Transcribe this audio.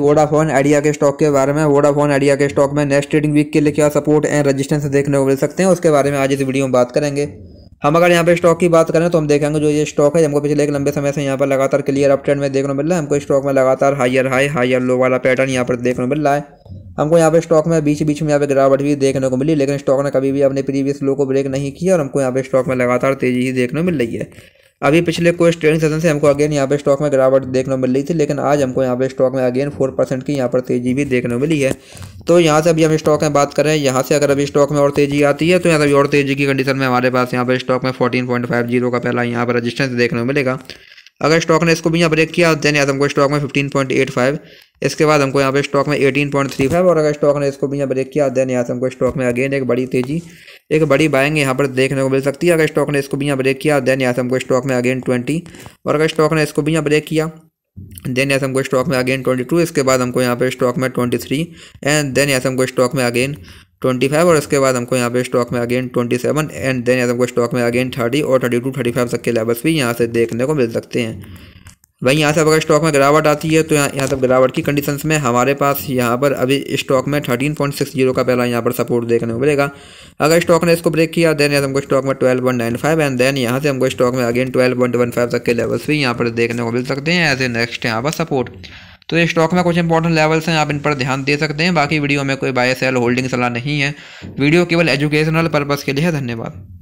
Vodafone Idea के stock के बारे में वोडाफोन आइडिया के स्टॉक में नेक्स्ट ट्रेडिंग वीक के लिए क्या सपोर्ट एंड रेजिस्टेंस देखने को मिल सकते हैं उसके बारे में आज इस वीडियो में बात करेंगे हम अगर यहाँ पे स्टॉक की बात करें तो हम देखेंगे जो ये स्टॉक है हमको पिछले एक लंबे समय से यहाँ पर लगातार क्लियर अप ट्रेंड में देखने को मिल रहा है हमको स्टॉक में लगातार हायर हाई हायर लो वाला पैटर्न यहाँ पर देखने को मिल रहा है हमको यहाँ पे स्टॉक में बीच बीच में यहाँ पे गिरावट भी देखने को मिली लेकिन स्टॉक ने कभी भी अपने प्रीवियस लो को ब्रेक नहीं किया और हमको यहाँ पे स्टॉक में लगातार तेजी ही देखने को मिल रही है अभी पिछले कोई ट्रेडिंग सेशन से हमको अगेन यहाँ पे स्टॉक में गिरावट देखने को मिल रही थी लेकिन आज हमको यहाँ पे स्टॉक में अगेन फोर परसेंट की यहाँ पर तेज़ी भी देखने को मिली है तो यहाँ से अभी हम स्टॉक में बात करें यहाँ से अगर अभी स्टॉक में और तेज़ी आती है तो यहाँ से अभी और तेज़ी की कंडीशन में हमारे पास यहाँ पर स्टॉक में फोर्टीन पॉइंट फाइव जीरो का पहला यहाँ पर रजिस्टेंस देखने को मिलेगा अगर स्टॉक ने इसको भी यहाँ ब्रेक किया देन यहाँ हमको स्टॉक में फिफ्टीन पॉइंट एट फाइव इसके बाद हमको यहाँ पे स्टॉक में एटीन पॉइंट थ्री फाइव और अगर स्टॉक ने इसको भी यहाँ ब्रेक किया देन यहाँ से हमको स्टॉक में अगेन एक बड़ी तेजी एक बड़ी बाइंग यहाँ पर देखने को मिल सकती है अगर स्टॉक ने इसको भी यहाँ ब्रेक किया देन यहाँ से हमको स्टॉक में अगेन ट्वेंटी और अगर स्टॉक ने इसको भी यहाँ ब्रेक किया देन यहाँ से हमको स्टॉक में अगेन ट्वेंटी टू इसके बाद हमको यहाँ पे स्टॉक में ट्वेंटी थ्री एंड देन यहाँ से हमको स्टॉक में अगेन ट्वेंटी फाइव और इसके बाद हमको यहाँ पे स्टॉक में again twenty seven and then यहाँ से हमको स्टॉक में अगेन थर्टी और थर्टी टू थर्टी फाइव तक के लेवल्स भी यहाँ से देखने को मिल सकते हैं वहीं यहाँ से अगर स्टॉक में गिरावट आती है तो यहाँ यहाँ तक गिरावट की कंडीशंस में हमारे पास यहाँ पर अभी स्टॉक में थर्टीन पॉइंट सिक्स जीरो का पहला यहाँ पर सपोर्ट देखने को मिलेगा अगर स्टॉक ने इसको ब्रेक किया देन यहाँ हमको स्टॉक में twelve point nine five and then यहाँ से हमको स्टॉक में again twelve point one five तक के लेवल्स भी यहाँ पर देखने को मिल सकते हैं एज ए नेक्स्ट यहाँ पर सपोर्ट तो ये स्टॉक में कुछ इंपॉर्टेंट लेवल्स हैं आप इन पर ध्यान दे सकते हैं बाकी वीडियो में कोई बाय सेल होल्डिंग सलाह नहीं है वीडियो केवल एजुकेशनल पर्पज़ के लिए है धन्यवाद